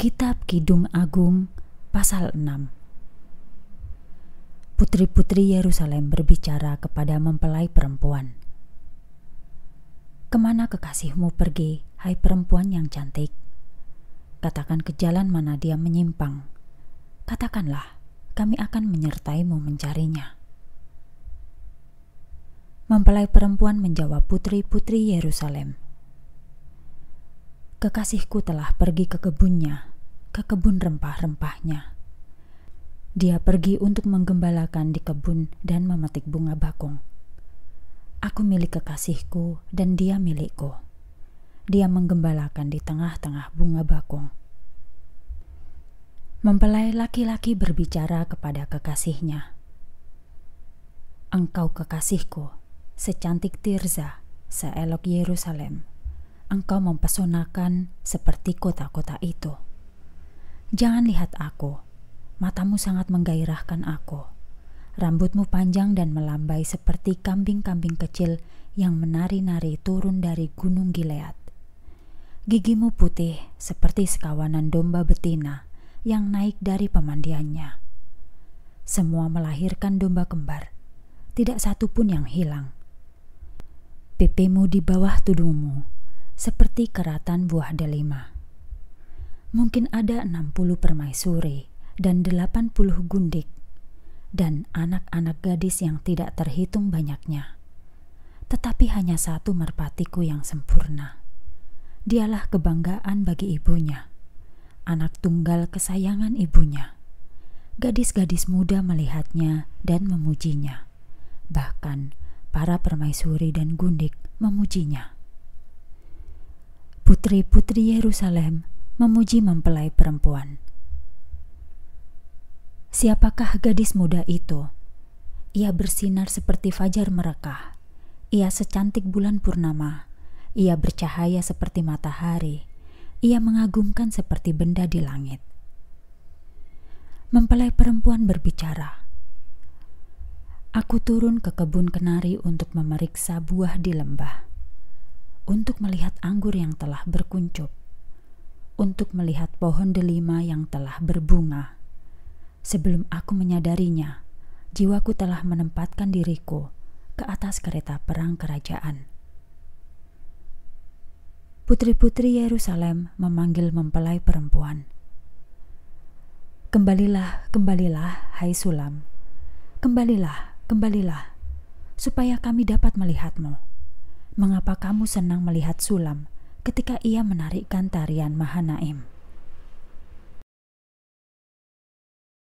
Kitab Kidung Agung pasal 6 Putri-putri Yerusalem berbicara kepada mempelai perempuan. Kemana kekasihmu pergi, hai perempuan yang cantik? Katakan ke jalan mana dia menyimpang. Katakanlah, kami akan menyertaimu mencarinya. Mempelai perempuan menjawab putri-putri Yerusalem. Kekasihku telah pergi ke kebunnya ke kebun rempah-rempahnya. Dia pergi untuk menggembalakan di kebun dan memetik bunga bakung. Aku milik kekasihku dan dia milikku. Dia menggembalakan di tengah-tengah bunga bakung. Mempelai laki-laki berbicara kepada kekasihnya. Engkau kekasihku, secantik Tirza, seelok Yerusalem. Engkau mempesonakan seperti kota-kota itu. Jangan lihat aku. Matamu sangat menggairahkan aku. Rambutmu panjang dan melambai seperti kambing-kambing kecil yang menari-nari turun dari gunung Gilead. Gigimu putih seperti sekawanan domba betina yang naik dari pemandiannya. Semua melahirkan domba kembar. Tidak satu pun yang hilang. Pipimu di bawah tudungmu, seperti keratan buah delima. Mungkin ada 60 permaisuri dan 80 gundik dan anak-anak gadis yang tidak terhitung banyaknya. Tetapi hanya satu merpatiku yang sempurna. Dialah kebanggaan bagi ibunya, anak tunggal kesayangan ibunya. Gadis-gadis muda melihatnya dan memujinya. Bahkan para permaisuri dan gundik memujinya. Putri-putri Yerusalem memuji mempelai perempuan. Siapakah gadis muda itu? Ia bersinar seperti fajar merekah. Ia secantik bulan purnama. Ia bercahaya seperti matahari. Ia mengagumkan seperti benda di langit. Mempelai perempuan berbicara. Aku turun ke kebun kenari untuk memeriksa buah di lembah, untuk melihat anggur yang telah berkuncup untuk melihat pohon delima yang telah berbunga. Sebelum aku menyadarinya, jiwaku telah menempatkan diriku ke atas kereta perang kerajaan. Putri-putri Yerusalem memanggil mempelai perempuan. Kembalilah, kembalilah, hai Sulam. Kembalilah, kembalilah, supaya kami dapat melihatmu. Mengapa kamu senang melihat Sulam? ketika ia menarikkan tarian Mahanaim.